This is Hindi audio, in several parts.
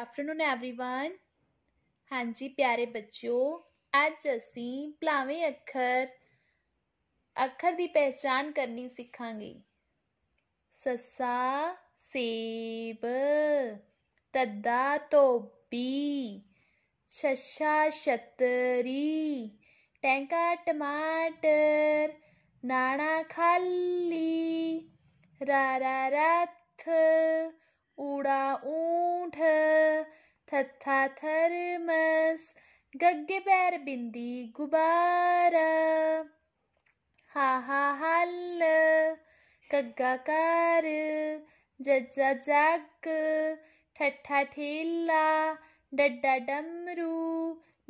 आफ्टरनून एवरीवन हाँ जी प्यारे बच्चों अज असी भलावे अखर अखर की पहचान करनी सीखांगे ससा सेब तदा धोबी छशा छतरी टैंका टमाटर नाणा खाली रारा रथ उड़ा ऊ थर थर्मस गग्गे पैर बिंदी गुबारा हा हा हल कार जज्जा जग ठठा ठेला डड्डा डमरू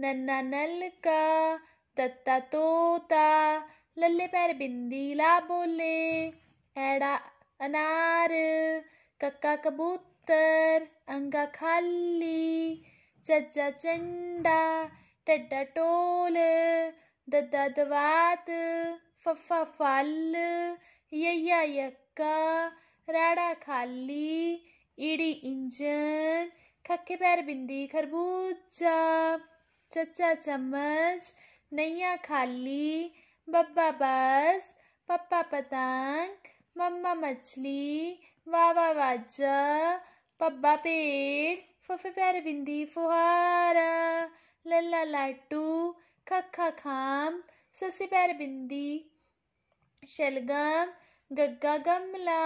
नन्ना नलका तत्ता तोता लल्ले पैर बिंदी ला बोले ऐड़ा अनार कक्का कबूतर कबूतर अंगा खाली चचा चंडा टड्डा टोल दद्दा दवात फफा फल यया यक्का राड़ा खाली इड़ी इंजन खखे पैर बिंदी खरबूजा चचा चम्मच नैया खाली बब्बा बस पप्पा पतंग मम्मा मछली वावा वाजा पब्बा पेड़ फफे प्यारे बिंदी फुहारा लल्ला लाटू खखा खाम ससे प्यारे बिंदी शलगम गग्गा गमला